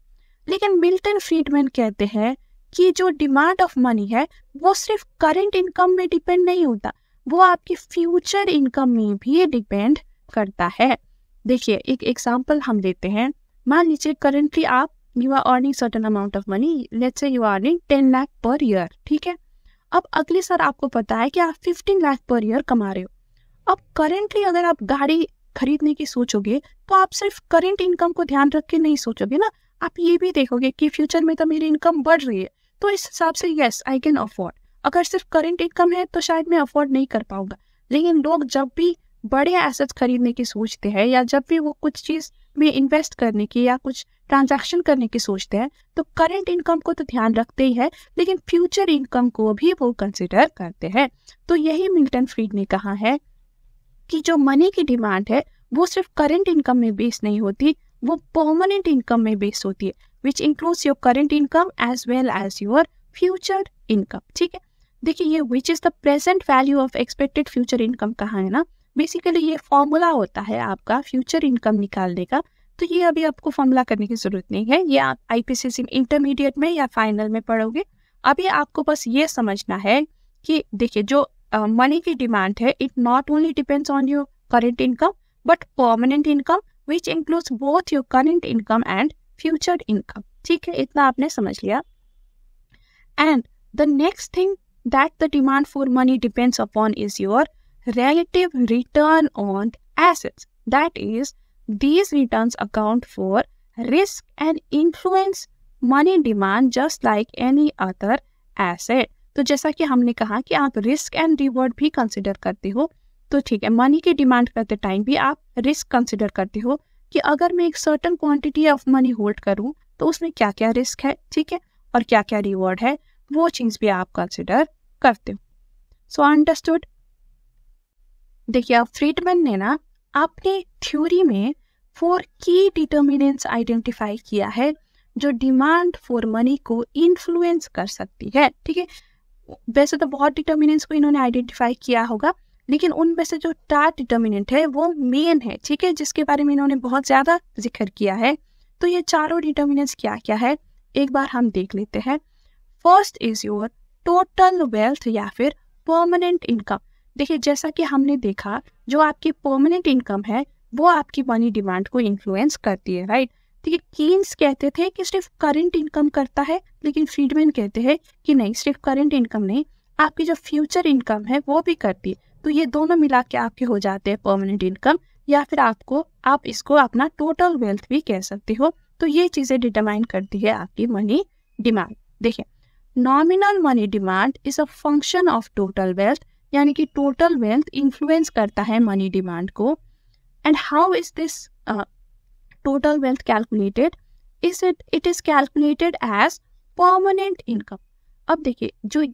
लेकिन मिल्टन फ्रीडमैन कहते हैं कि जो डिमांड ऑफ मनी है वो सिर्फ करंट इनकम में डिपेंड नहीं होता वो आपकी फ्यूचर इनकम में भी डिपेंड करता है देखिए एक एग्जाम्पल हम लेते हैं मान लीजिए करंटली आप you are earning certain amount of money let's say you are earning ten lakh per year ठीक है अब अगले साल आपको पता है कि आप फिफ्टीन लाख पर ईयर कमा रहे हो अब करेंटली अगर आप गाड़ी खरीदने की सोचोगे तो आप सिर्फ करेंट इनकम को ध्यान रख के नहीं सोचोगे ना आप ये भी देखोगे कि फ्यूचर में तो मेरी इनकम बढ़ रही है तो इस हिसाब से येस आई कैन अफोर्ड अगर सिर्फ करंट इनकम है तो शायद मैं अफोर्ड नहीं कर पाऊंगा लेकिन लोग जब भी बड़े एसेट्स खरीदने की सोचते हैं या जब भी वो कुछ चीज़ में इन्वेस्ट करने की या कुछ ट्रांजैक्शन करने की सोचते हैं तो करंट इनकम को तो ध्यान रखते ही है लेकिन फ्यूचर इनकम को भी वो कंसिडर करते हैं तो यही मिल्टन फ्रीड ने कहा है कि जो मनी की डिमांड है वो सिर्फ करंट इनकम में बेस नहीं होती वो परमानेंट इनकम में बेस्ड होती है which includes your current income as well as your future income ठीक है देखिए ये which is the present value of expected future income कहाँ है ना बेसिकली ये फॉर्मूला होता है आपका फ्यूचर इनकम निकालने का तो ये अभी आपको फॉर्मूला करने की जरूरत नहीं है ये आप आईपीसीसी इंटरमीडिएट में या फाइनल में पढ़ोगे अभी आपको बस ये समझना है कि देखिए जो मनी uh, की डिमांड है it not only depends on your current income but permanent income which include both your current income and future income ठीक है इतना आपने समझ लिया and the next thing that the demand for money depends upon is your relative return on assets that is these return account for risk and influence money demand just like any other asset तो जैसा कि हमने कहा कि आप रिस्क एंड रिवॉर्ड भी कंसिडर करते हो तो ठीक है मनी की डिमांड करते टाइम भी आप रिस्क कंसिडर करते हो कि अगर मैं एक certain quantity of money hold करूँ तो उसमें क्या क्या रिस्क है ठीक है और क्या क्या रिवॉर्ड है वो चीज़ भी आप कंसिडर करते हो सो अंडरस्टूड देखिए अब फ्रीडमैन ने ना अपने थ्योरी में फोर की डिटर्मिनेंट्स आइडेंटिफाई किया है जो डिमांड फॉर मनी को इन्फ्लुएंस कर सकती है ठीक है वैसे तो बहुत डिटर्मिनेंट्स को इन्होंने आइडेंटिफाई किया होगा लेकिन उनमें से जो टार डिटर्मिनेंट है वो मेन है ठीक है जिसके बारे में इन्होंने बहुत ज़्यादा जिक्र किया है तो ये चारों डिटर्मिनेंट्स क्या क्या है एक बार हम देख लेते हैं first is your total wealth या फिर परमानेंट इनकम देखिए जैसा कि हमने देखा जो आपकी परमानेंट इनकम है वो आपकी मनी डिमांड को इन्फ्लुएंस करती है राइट ठीक है कीन्स कहते थे कि सिर्फ करंट इनकम करता है लेकिन फ्रीडमैन कहते हैं कि नहीं सिर्फ करंट इनकम नहीं आपकी जो फ्यूचर इनकम है वो भी करती है तो ये दोनों मिला के आपके हो जाते हैं परमानेंट इनकम या फिर आपको आप इसको अपना टोटल वेल्थ भी कह सकते हो तो ये चीजें डिटरमाइन करती है आपकी मनी डिमांड देखिए nominal money demand is a function of total wealth यानी कि टोटल वेल्थ इन्फ्लुएंस करता है मनी डिमांड को and how is this total wealth calculated is it it is calculated as permanent income अब देखिए जो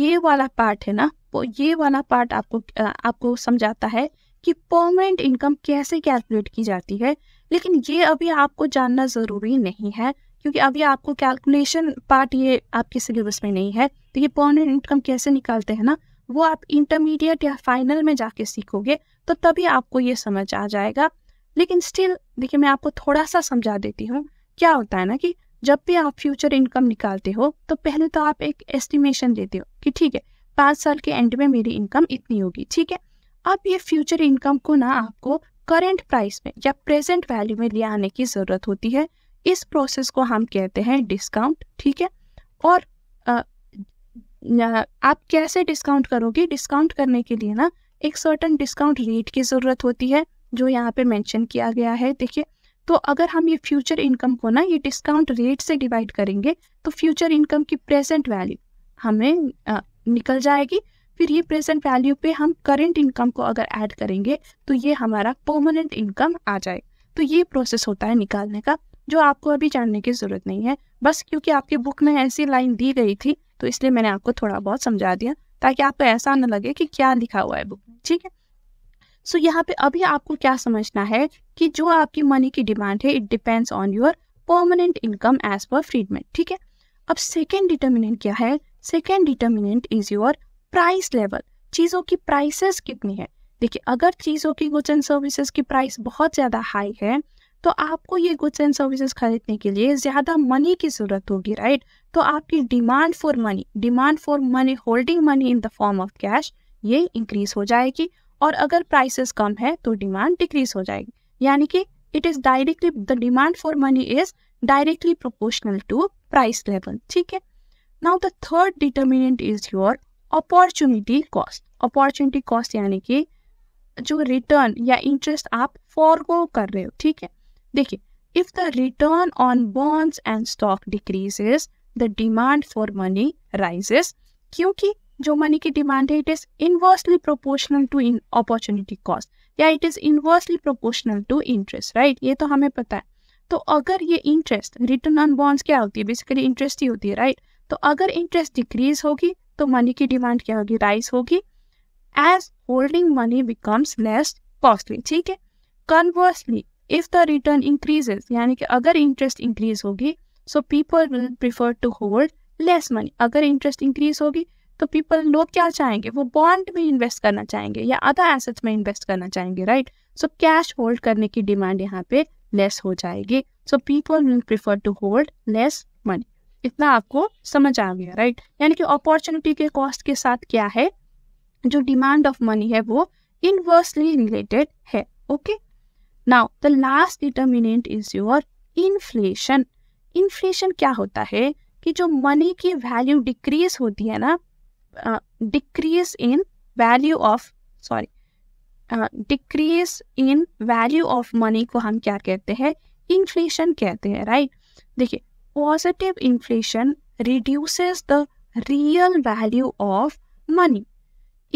ये वाला पार्ट है ना ये वाला पार्ट आपको आपको समझाता है कि परमानेंट इनकम कैसे कैलकुलेट की जाती है लेकिन ये अभी आपको जानना ज़रूरी नहीं है क्योंकि अभी आपको कैलकुलेशन पार्ट ये आपके सिलेबस में नहीं है तो ये परमानेंट इनकम कैसे निकालते हैं ना वो आप इंटरमीडिएट या फाइनल में जाके सीखोगे तो तभी आपको ये समझ आ जाएगा लेकिन स्टिल देखिए मैं आपको थोड़ा सा समझा देती हूँ क्या होता है ना कि जब भी आप फ्यूचर इनकम निकालते हो तो पहले तो आप एक एस्टिमेशन देते हो कि ठीक है पाँच साल के एंड में मेरी इनकम इतनी होगी ठीक है अब ये फ्यूचर इनकम को ना आपको करेंट प्राइस में या प्रेजेंट वैल्यू में ले आने की ज़रूरत होती है इस प्रोसेस को हम कहते हैं डिस्काउंट ठीक है और आ, आप कैसे डिस्काउंट करोगे डिस्काउंट करने के लिए ना एक सर्टन डिस्काउंट रेट की ज़रूरत होती है जो यहाँ पे मेंशन किया गया है देखिए तो अगर हम ये फ्यूचर इनकम को ना ये डिस्काउंट रेट से डिवाइड करेंगे तो फ्यूचर इनकम की प्रेजेंट वैल्यू हमें निकल जाएगी फिर ये प्रेजेंट वैल्यू पे हम करेंट इनकम को अगर ऐड करेंगे तो ये हमारा परमानेंट इनकम आ जाए तो ये प्रोसेस होता है निकालने का जो आपको अभी जानने की ज़रूरत नहीं है बस क्योंकि आपकी बुक में ऐसी लाइन दी गई थी तो इसलिए मैंने आपको थोड़ा बहुत समझा दिया ताकि आपको ऐसा न लगे कि क्या लिखा हुआ है बुक में ठीक है सो so, यहाँ पे अभी आपको क्या समझना है कि जो आपकी मनी की डिमांड है it depends on your permanent income as पर फ्रीडमेंट ठीक है अब सेकेंड डिटर्मिनेंट क्या है second determinant is your price level चीज़ों की प्राइसेस कितनी है देखिए अगर चीज़ों की गुड्स एंड सर्विसेज की प्राइस बहुत ज़्यादा हाई है तो आपको ये गुड्स एंड सर्विसेज खरीदने के लिए ज़्यादा मनी की ज़रूरत होगी राइट तो आपकी demand for money demand for money holding money in the form of cash ये इंक्रीज हो जाएगी और अगर प्राइसेस कम है तो डिमांड डिक्रीज हो जाएगी यानी कि it is directly the demand for money is directly proportional to price level ठीक है now the third determinant is your opportunity cost opportunity cost यानी कि जो रिटर्न या इंटरेस्ट आप फॉरगो कर रहे हो ठीक है देखिए if the return on bonds and stock decreases the demand for money rises क्योंकि जो मनी की डिमांड है it is inversely proportional to in opportunity cost या it is inversely proportional to interest right ये तो हमें पता है तो अगर ये इंटरेस्ट रिटर्न ऑन बॉन्ड्स क्या होती है बेसिकली इंटरेस्ट ही होती है राइट तो अगर इंटरेस्ट डिक्रीज होगी तो मनी की डिमांड क्या होगी राइज होगी as holding money becomes less costly ठीक है conversely if the return increases यानी कि अगर इंटरेस्ट इंक्रीज होगी so people will prefer to hold less money अगर इंटरेस्ट इंक्रीज होगी तो पीपल लोग क्या चाहेंगे वो बॉन्ड में इन्वेस्ट करना चाहेंगे या अदर एसेट्स में इन्वेस्ट करना चाहेंगे राइट सो कैश होल्ड करने की डिमांड यहाँ पे लेस हो जाएगी so people will prefer to hold less money इतना आपको समझ आ गया राइट यानी कि अपॉर्चुनिटी के कॉस्ट के साथ क्या है जो डिमांड ऑफ मनी है वो इनवर्सली रिलेटेड है okay now the last determinant is your inflation inflation क्या होता है कि जो मनी की वैल्यू डिक्रीज होती है ना decrease in value of sorry decrease in value of money को हम क्या कहते हैं इन्फ्लेशन कहते हैं राइट देखिए positive inflation reduces the real value of money,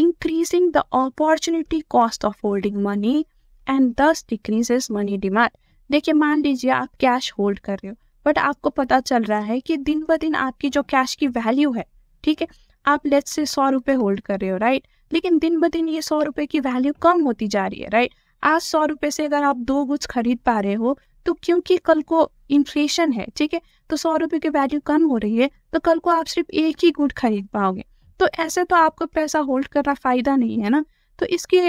increasing the opportunity cost of holding money and this decreases money demand देखिए मान लीजिए आप कैश होल्ड कर रहे हो बट आपको पता चल रहा है कि दिन ब दिन आपकी जो कैश की वैल्यू है ठीक है आप लेट से सौ रुपये होल्ड कर रहे हो राइट लेकिन दिन ब दिन ये सौ रुपये की वैल्यू कम होती जा रही है राइट आज सौ रुपये से अगर आप दो गुज खरीद पा रहे हो तो क्योंकि कल को इन्फ्लेशन है ठीक है तो सौ रुपये की वैल्यू कम हो रही है तो कल को आप सिर्फ एक ही गुड खरीद पाओगे तो ऐसे तो आपको पैसा होल्ड करना फ़ायदा नहीं है ना तो इसके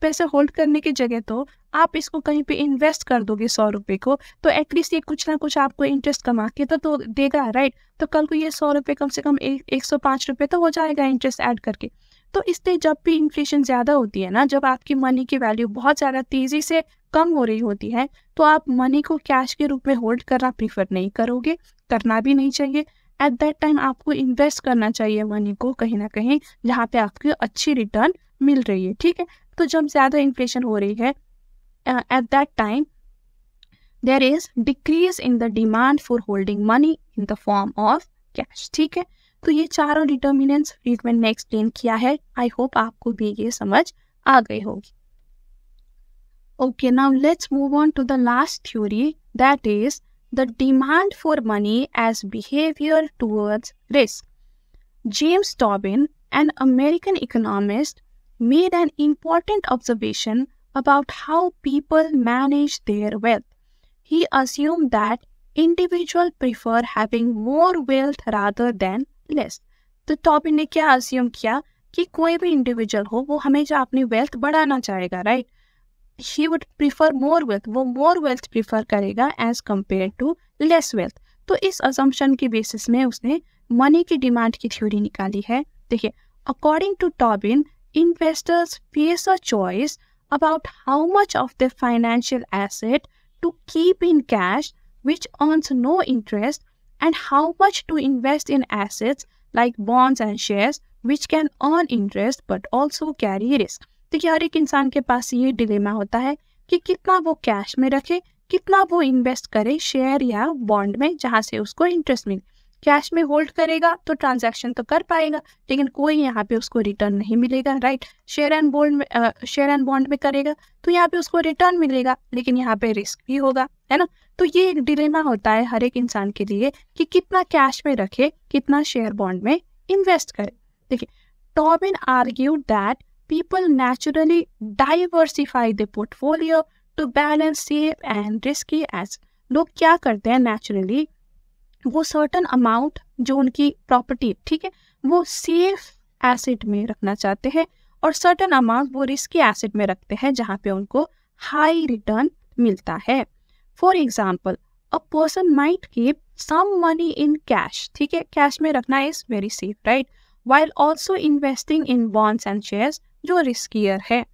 पैसे होल्ड करने की जगह तो आप इसको कहीं पे इन्वेस्ट कर दोगे सौ रुपये को तो एटलीस्ट ये कुछ ना कुछ आपको इंटरेस्ट कमा के तो, तो देगा राइट तो कल को ये सौ रुपये कम से कम ए, एक सौ पाँच रुपये तो हो जाएगा इंटरेस्ट ऐड करके तो इसलिए जब भी इन्फ्लेशन ज़्यादा होती है ना जब आपकी मनी की वैल्यू बहुत ज़्यादा तेज़ी से कम हो रही होती है तो आप मनी को कैश के रूप में होल्ड करना प्रीफर नहीं करोगे करना भी नहीं चाहिए एट दैट टाइम आपको इन्वेस्ट करना चाहिए मनी को कहीं ना कहीं जहाँ पे आपको अच्छी रिटर्न मिल रही है ठीक है तो जब ज़्यादा इन्फ्लेशन हो रही है at that time there is decrease in the demand for holding money in the form of cash ठीक है तो ये चारों डिटर्मिनेंट्स रिटमेंट ने एक्सप्लेन किया है आई होप आपको भी ये समझ आ गई होगी Okay, now let's move on to the last theory that is the demand for money as behavior towards risk. James Tobin, an American economist, made an important observation about how people manage their wealth. He assumed that individuals prefer having more wealth rather than less. तो Tobin ne kya अस्यूम किया कि कोई भी इंडिविजुअल हो वो हमेशा अपनी wealth बढ़ाना chahega, right? She would prefer more wealth वो मोर वेल्थ प्रीफर करेगा as compare to less wealth तो इस अजम्पन के बेसिस में उसने मनी की डिमांड की थ्योरी निकाली है देखिए according to Tobin investors face a choice about how much of the financial asset to keep in cash which earns no interest and how much to invest in assets like bonds and shares which can earn interest but also carry risk तो ये हर एक इंसान के पास ये डिलेमा होता है कि कितना वो कैश में रखे कितना वो इन्वेस्ट करे शेयर या बॉन्ड में जहाँ से उसको इंटरेस्ट मिले कैश में होल्ड करेगा तो ट्रांजैक्शन तो कर पाएगा लेकिन कोई यहाँ पे उसको रिटर्न नहीं मिलेगा राइट शेयर एंड बॉन्ड में शेयर एंड बॉन्ड में करेगा तो यहाँ पे उसको रिटर्न मिलेगा लेकिन यहाँ पे रिस्क भी होगा है ना तो ये एक डिलेमा होता है हर एक इंसान के लिए कि कितना कैश में रखे कितना शेयर बॉन्ड में इन्वेस्ट करे देखिए Tobin argue that people naturally diversify their portfolio to balance safe and risky as लोग क्या करते हैं नेचुरली वो सर्टन अमाउंट जो उनकी प्रॉपर्टी ठीक है वो सेफ एसेट में रखना चाहते हैं और सर्टन अमाउंट वो रिस्की एसेट में रखते हैं जहाँ पे उनको हाई रिटर्न मिलता है for example a person might keep some money in cash ठीक है कैश में रखना is very safe right while also investing in bonds and shares जो रिस्कियर है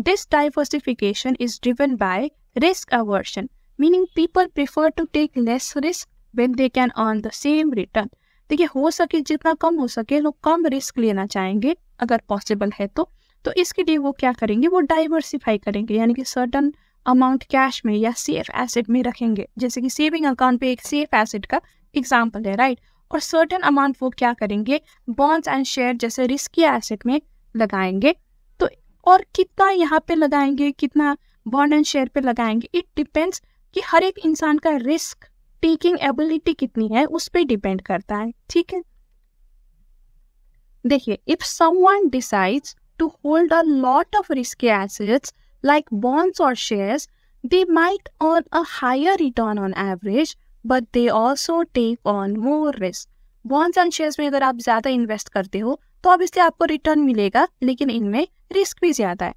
this diversification is driven by risk aversion meaning people prefer to take less risk when they can on the same return देखिए हो सके जितना कम हो सके लोग कम रिस्क लेना चाहेंगे अगर पॉसिबल है तो तो इसके लिए वो क्या करेंगे वो डाइवर्सिफाई करेंगे यानी कि सर्टन अमाउंट कैश में या सेफ एसेट में रखेंगे जैसे कि सेविंग अकाउंट पे एक सेफ एसेट का एग्जाम्पल है राइट और सर्टन अमाउंट वो क्या करेंगे बॉन्ड्स एंड शेयर जैसे रिस्की एसेट में लगाएंगे और कितना यहाँ पे लगाएंगे कितना बॉन्ड एंड शेयर पे लगाएंगे इट डिपेंड्स कि हर एक इंसान का रिस्क टेकिंग एबिलिटी कितनी है उस पर डिपेंड करता है ठीक है देखिए if someone decides to hold a lot of risky assets like bonds और shares they might on a higher return on average but they also take on more risk bonds and shares में अगर आप ज्यादा इन्वेस्ट करते हो तो अब इसलिए आपको रिटर्न मिलेगा लेकिन इनमें रिस्क भी ज्यादा है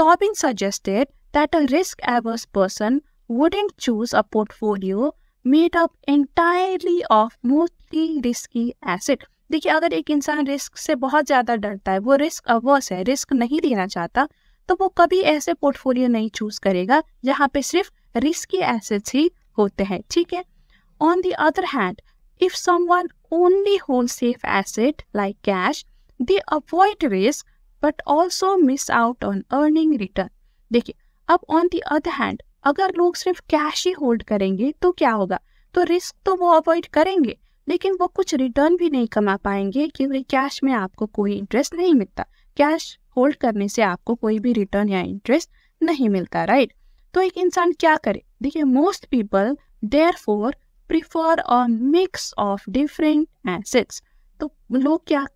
Tobin suggested that a risk averse person wouldn't choose a portfolio made up entirely of mostly risky asset. देखिए अगर एक इंसान रिस्क से बहुत ज़्यादा डरता है वो रिस्क अवर्स है रिस्क नहीं लेना चाहता तो वो कभी ऐसे पोर्टफोलियो नहीं चूज करेगा जहाँ पे सिर्फ रिस्की एसेट्स ही होते हैं ठीक है on the other hand if someone only hold safe asset like cash they avoid risk but also miss out on earning return देखिए अब ऑन दी अदर हैंड अगर लोग सिर्फ कैश ही होल्ड करेंगे तो क्या होगा तो रिस्क तो वो अवॉइड करेंगे लेकिन वो कुछ रिटर्न भी नहीं कमा पाएंगे क्योंकि कैश में आपको कोई इंटरेस्ट नहीं मिलता कैश होल्ड करने से आपको कोई भी रिटर्न या इंटरेस्ट नहीं मिलता राइट तो एक इंसान क्या करे देखिए most people therefore prefer a mix of different assets तो लोग क्या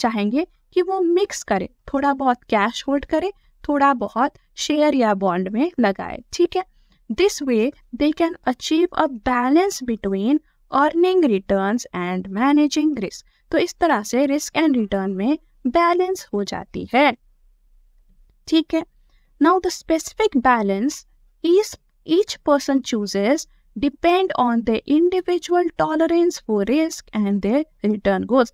चाहेंगे कि वो मिक्स करें थोड़ा बहुत कैश होल्ड करें थोड़ा बहुत शेयर या बॉन्ड में लगाए ठीक है this way they can achieve a balance between earning return and managing risk तो इस तरह से रिस्क एंड रिटर्न में बैलेंस हो जाती है ठीक है now the specific balance is each person chooses depend on the individual tolerance for risk and their return goals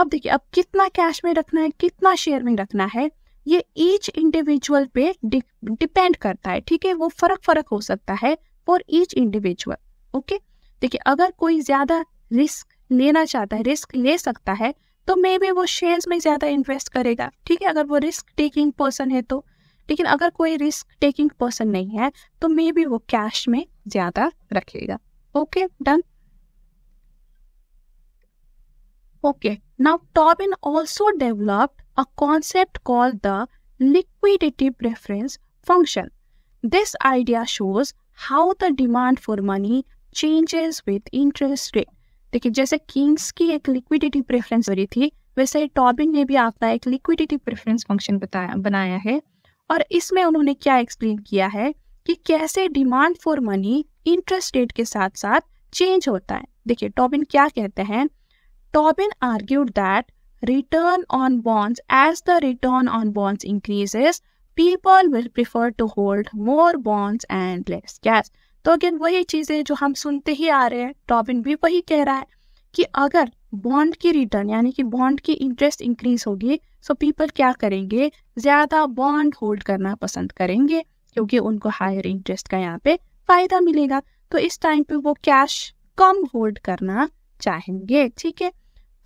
अब देखिए अब कितना कैश में रखना है कितना शेयर में रखना है ये ईच इंडिविजुअल पे डिपेंड करता है ठीक है वो फर्क फर्क हो सकता है फॉर ईच इंडिविजुअल ओके देखिए अगर कोई ज्यादा रिस्क लेना चाहता है रिस्क ले सकता है तो मे बी वो शेयर्स में ज्यादा इन्वेस्ट करेगा ठीक है अगर वो रिस्क टेकिंग पर्सन है तो लेकिन अगर कोई रिस्क टेकिंग पर्सन नहीं है तो मे बी वो कैश में ज्यादा रखेगा okay done okay now Tobin also developed a concept call the liquidity preference function this idea shows how the demand for money changes with interest rate देखिए जैसे किंग्स की एक लिक्विडिटी प्रेफरेंस बनी थी वैसे टॉबिन ने भी आपका एक लिक्विडिटी प्रेफरेंस फंक्शन बताया बनाया है और इसमें उन्होंने क्या एक्सप्लेन किया है कि कैसे demand for money interest rate के साथ साथ चेंज होता है देखिए टॉबिन क्या कहते हैं Tobin argued that return on bonds as the return on bonds increases people will prefer to hold more bonds and less cash तो अगेन वही चीजें जो हम सुनते ही आ रहे हैं टॉबिन भी वही कह रहा है कि अगर बॉन्ड की रिटर्न यानी कि बॉन्ड की इंटरेस्ट इंक्रीज होगी सो पीपल क्या करेंगे ज्यादा बॉन्ड होल्ड करना पसंद करेंगे क्योंकि उनको हायर इंटरेस्ट का यहाँ पे फायदा मिलेगा तो इस टाइम पे वो कैश कम होल्ड करना चाहेंगे ठीक है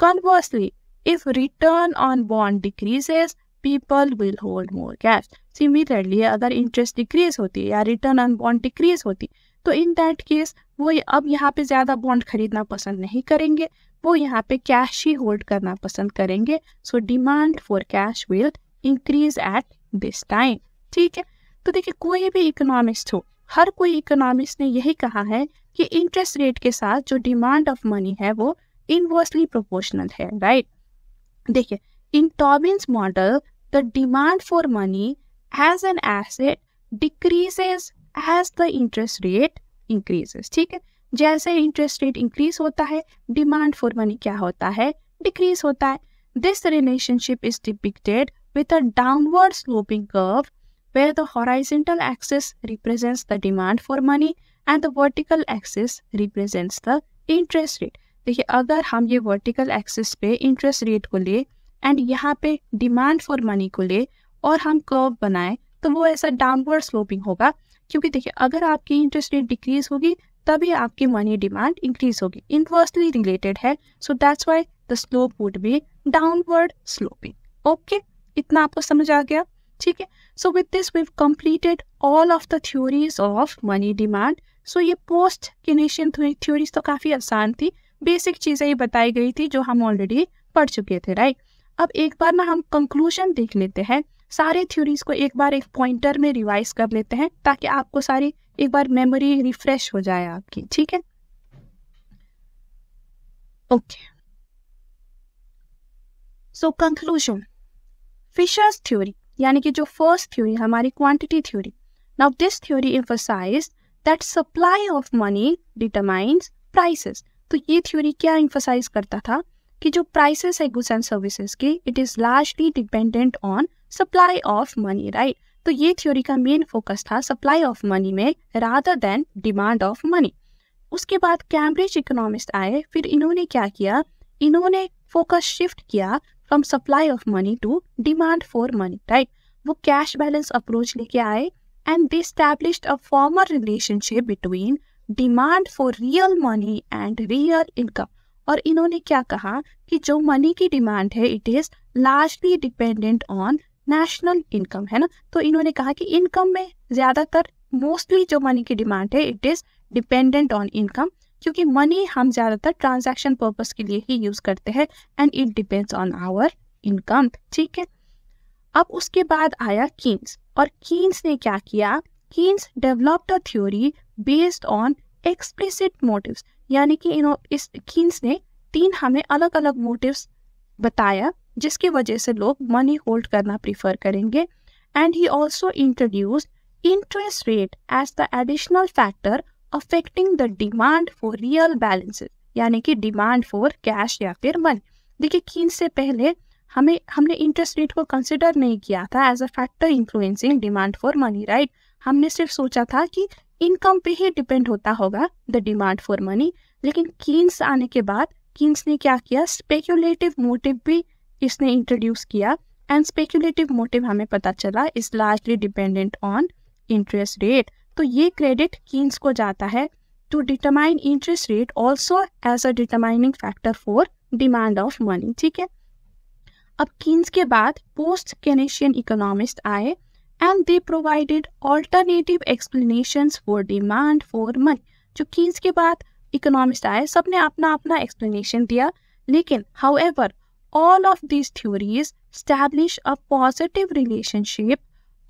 conversely if return on bond decreases people will hold more cash similarly अगर इंटरेस्ट डिक्रीज होती है या रिटर्न ऑन बॉन्ड डिक्रीज होती तो इन दैट केस वो अब यहाँ पे ज़्यादा बॉन्ड खरीदना पसंद नहीं करेंगे वो यहाँ पे कैश ही होल्ड करना पसंद करेंगे so demand for cash will increase at this time ठीक है तो देखिए कोई भी इकोनॉमिस्ट हो हर कोई इकोनॉमिस्ट ने यही कहा है कि इंटरेस्ट रेट के साथ जो डिमांड ऑफ मनी है वो इनवर्सली प्रोपोर्शनल है राइट देखिए in Tobin's model the demand for money as an asset decreases as the interest rate increases ठीक है जैसे इंटरेस्ट रेट इंक्रीज होता है डिमांड फॉर मनी क्या होता है डिक्रीज होता है this relationship is depicted with a downward sloping curve where the horizontal axis represents the demand for money and the vertical axis represents the interest rate. देखिए अगर हम ये वर्टिकल एक्सिस पे इंटरेस्ट रेट को ले एंड यहाँ पे डिमांड फॉर मनी को ले और हम कर्व बनाएं तो वो ऐसा डाउनवर्ड स्लोपिंग होगा क्योंकि देखिए अगर आपकी इंटरेस्ट रेट डिक्रीज होगी तभी आपकी मनी डिमांड इंक्रीज होगी इनवर्सली रिलेटेड है so that's why the slope would be downward sloping okay इतना आपको समझ आ गया ठीक है so with this we completed all of the theories of money demand so ये पोस्ट किनेशियन थ्योरीज तो काफ़ी आसान थी बेसिक चीज़ें ही बताई गई थी जो हम ऑलरेडी पढ़ चुके थे राइट अब एक बार ना हम कंक्लूजन देख लेते हैं सारे थ्योरीज को एक बार एक पॉइंटर में रिवाइज कर लेते हैं ताकि आपको सारी एक बार मेमोरी रिफ्रेश हो जाए आपकी ठीक है okay so conclusion Fisher's theory यानी कि जो फर्स्ट थ्योरी हमारी quantity theory now this theory emphasise that supply of money determines prices तो ये थ्योरी क्या इम्फोसाइज करता था कि जो प्राइसेस है गुड्स एंड सर्विसेज की it is largely dependent on supply of money right तो ये थ्योरी का मेन फोकस था सप्लाई ऑफ मनी में rather than demand of money उसके बाद कैम्ब्रिज इकोनॉमिस्ट आए फिर इन्होंने क्या किया इन्होंने फोकस शिफ्ट किया from supply of money to demand for money right वो कैश बैलेंस अप्रोच लेके आए and they establish a former relationship between demand for real money and real income और इन्होंने क्या कहा कि जो मनी की डिमांड है it is largely dependent on national income है ना तो इन्होंने कहा कि इनकम में ज्यादातर मोस्टली जो मनी की डिमांड है it is dependent on income क्योंकि मनी हम ज़्यादातर ट्रांजैक्शन पर्पस के लिए ही यूज़ करते हैं and it depends on our income ठीक है अब उसके बाद आया कीन्स और कीन्स ने क्या किया Keynes developed a theory based on explicit motives यानी कि इन इस कीन्स ने तीन हमें अलग अलग मोटिव्स बताया जिसकी वजह से लोग मनी होल्ड करना प्रीफर करेंगे and he also introduce interest rate as the additional factor affecting the demand for real balances यानी कि डिमांड फॉर कैश या फिर मनी देखिए कीन से पहले हमें हमने इंटरेस्ट रेट को कंसिडर नहीं किया था as a factor influencing demand for money right हमने सिर्फ सोचा था कि इनकम पे ही डिपेंड होता होगा द डिमांड फॉर मनी लेकिन कीन्स आने के बाद कीन्स ने क्या किया स्पेक्यूलेटिव मोटिव भी इसने इंट्रोड्यूस किया एंड स्पेक्यूलेटिव मोटिव हमें पता चला is largely dependent on interest rate तो ये क्रेडिट कीन्स को जाता है to determine interest rate also as a determining factor for demand of money ठीक है अब कीन्स के बाद पोस्ट कैनेशियन इकोनॉमिस्ट आए and they provided alternative explanation for demand for money जो कीन्स के बाद इकोनॉमिस्ट आए सब ने अपना अपना एक्सप्लेनेशन दिया लेकिन however all of these theories establish a positive relationship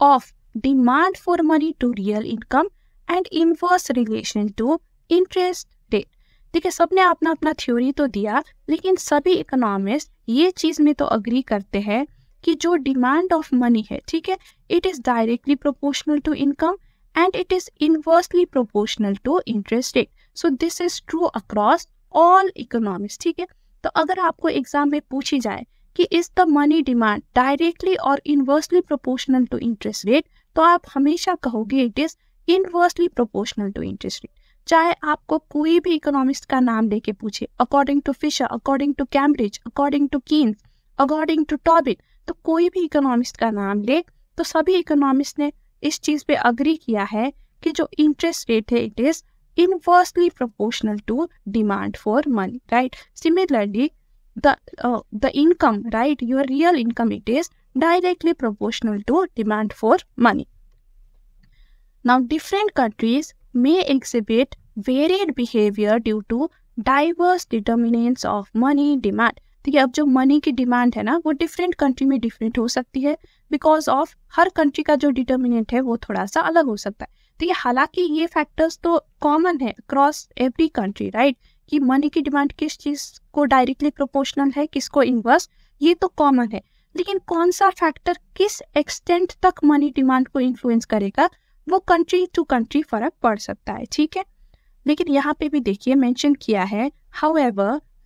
of demand for money to real income and inverse relation to interest rate है सबने अपना अपना थ्योरी तो दिया लेकिन सभी इकोनॉमिस्ट ये चीज में तो अग्री करते हैं कि जो डिमांड ऑफ मनी है ठीक है it is directly proportional to income and it is inversely proportional to interest rate so this is true across all economics ठीक है तो अगर आपको एग्जाम में पूछी जाए कि is the money demand directly और inversely proportional to interest rate तो आप हमेशा कहोगे it is inversely proportional to interest rate चाहे आपको कोई भी इकोनॉमिस्ट का नाम लेके पूछे according to Fisher according to Cambridge according to Keynes according to Tobin तो कोई भी इकोनॉमिस्ट का नाम ले तो सभी इकोनॉमिस्ट ने इस चीज पे अग्री किया है कि जो इंटरेस्ट रेट है it is inversely proportional to demand for money right similarly the income right your real income it is directly proportional to demand for money. Now, different countries may exhibit varied behavior due to diverse determinants of money demand. ठीक है अब जो मनी की डिमांड है ना वो डिफरेंट कंट्री में डिफरेंट हो सकती है बिकॉज ऑफ हर कंट्री का जो डिटर्मिनेंट है वो थोड़ा सा अलग हो सकता है ठीक है हालांकि ये फैक्टर्स तो कॉमन है अक्रॉस एवरी कंट्री राइट कि मनी की डिमांड किस चीज को डायरेक्टली प्रोपोर्शनल है किसको इनवर्स ये तो कॉमन है लेकिन कौन सा फैक्टर किस एक्सटेंट तक मनी डिमांड को इन्फ्लुएंस करेगा वो कंट्री टू कंट्री फर्क पड़ सकता है ठीक है लेकिन यहाँ पे भी देखिए मेंशन किया है how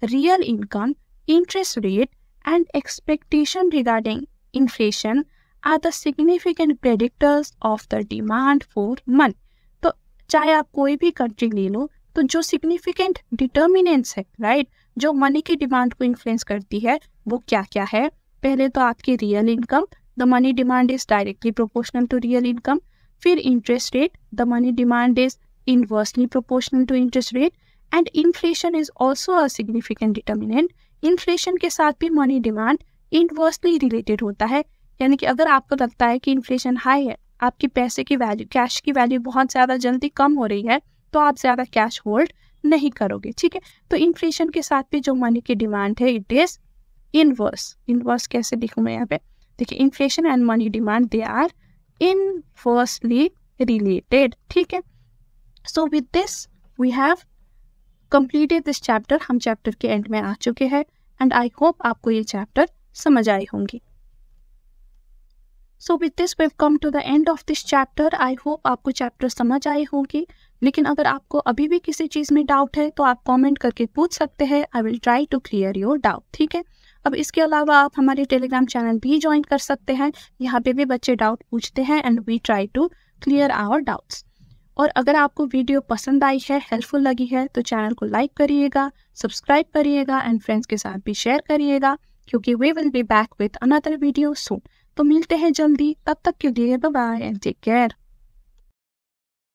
real income interest rate and expectation regarding inflation are the significant predictors of the demand for money तो चाहे आप कोई भी कंट्री ले लो तो जो सिग्निफिकेंट डिटर्मिनेंट्स है राइट right? जो मनी की डिमांड को इन्फ्लुएंस करती है वो क्या क्या है पहले तो आपकी real income the money demand is directly proportional to real income फिर interest rate the money demand is inversely proportional to interest rate and inflation is also a significant determinant inflation के साथ भी मनी डिमांड इनवर्सली रिलेटेड होता है यानी कि अगर आपको लगता है कि इन्फ्लेशन हाई है आपकी पैसे की वैल्यू कैश की वैल्यू बहुत ज़्यादा जल्दी कम हो रही है तो आप ज़्यादा कैश होल्ड नहीं करोगे ठीक है तो इन्फ्लेशन के साथ भी जो मनी की डिमांड है इट इज इनवर्स इनवर्स कैसे लिखूँ मैं यहाँ पे देखिए inflation and money demand they are inversely related ठीक है so with this we have completed this chapter हम चैप्टर के एंड में आ चुके हैं एंड आई होप आपको ये चैप्टर समझ आई होंगी so with this we've come to the end of this chapter I hope आपको चैप्टर समझ आई होगी लेकिन अगर आपको अभी भी किसी चीज़ में डाउट है तो आप कॉमेंट करके पूछ सकते हैं I will try to clear your doubt ठीक है अब इसके अलावा आप हमारे टेलीग्राम चैनल भी ज्वाइन कर सकते हैं यहाँ पे भी बच्चे डाउट पूछते हैं and we try to clear our doubts और अगर आपको वीडियो पसंद आई है हेल्पफुल लगी है तो चैनल को लाइक करिएगा सब्सक्राइब करिएगा एंड फ्रेंड्स के साथ भी शेयर करिएगा क्योंकि we will be back with another video soon तो मिलते हैं जल्दी तब तक के लिए बाय एंड टेक केयर